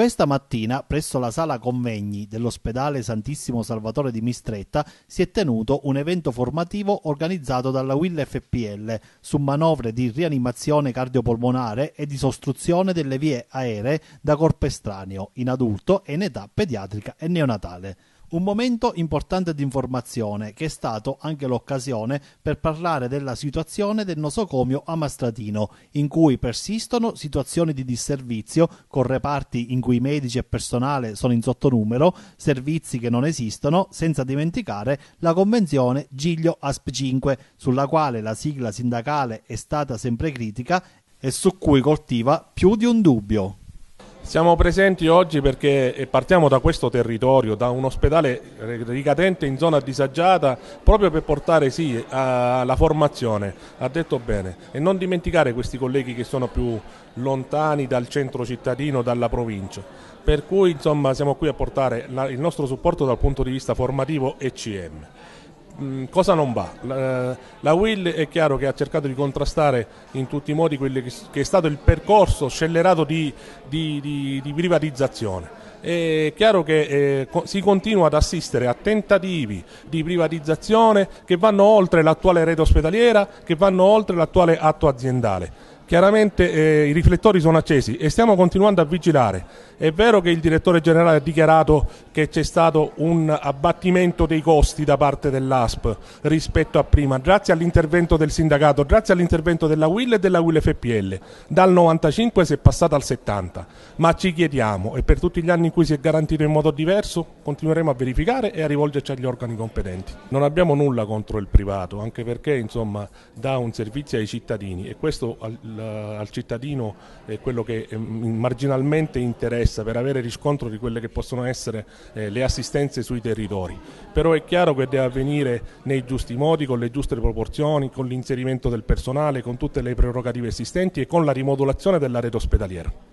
Questa mattina, presso la sala convegni dell'ospedale Santissimo Salvatore di Mistretta, si è tenuto un evento formativo organizzato dalla Will FPL su manovre di rianimazione cardiopolmonare e di sostruzione delle vie aeree da corpo estraneo in adulto e in età pediatrica e neonatale. Un momento importante di informazione che è stato anche l'occasione per parlare della situazione del nosocomio a Mastratino, in cui persistono situazioni di disservizio con reparti in cui medici e personale sono in sottonumero, servizi che non esistono, senza dimenticare la convenzione Giglio Asp 5, sulla quale la sigla sindacale è stata sempre critica e su cui coltiva più di un dubbio. Siamo presenti oggi perché eh, partiamo da questo territorio, da un ospedale ricadente in zona disagiata, proprio per portare sì alla formazione, ha detto bene, e non dimenticare questi colleghi che sono più lontani dal centro cittadino, dalla provincia. Per cui insomma siamo qui a portare il nostro supporto dal punto di vista formativo e CM. Mm, cosa non va? La, la, Will è chiaro che ha cercato di contrastare in tutti i modi quello che, che è stato il percorso scellerato di, di, di, di privatizzazione. È chiaro che eh, si continua ad assistere a tentativi di privatizzazione che vanno oltre l'attuale rete ospedaliera, che vanno oltre l'attuale atto aziendale. Chiaramente eh, i riflettori sono accesi e stiamo continuando a vigilare. È vero che il direttore generale ha dichiarato che c'è stato un abbattimento dei costi da parte dell'ASP rispetto a prima, grazie all'intervento del sindacato, grazie all'intervento della WIL e della WIL FPL. Dal 95 si è passata al 70, ma ci chiediamo, e per tutti gli anni in cui si è garantito in modo diverso, continueremo a verificare e a rivolgerci agli organi competenti. Non abbiamo nulla contro il privato, anche perché insomma, dà un servizio ai cittadini e questo al cittadino quello che ehm, marginalmente interessa per avere riscontro di quelle che possono essere eh, le assistenze sui territori. Però è chiaro che deve avvenire nei giusti modi, con le giuste proporzioni, con l'inserimento del personale, con tutte le prerogative esistenti e con la rimodulazione della rete ospedaliera.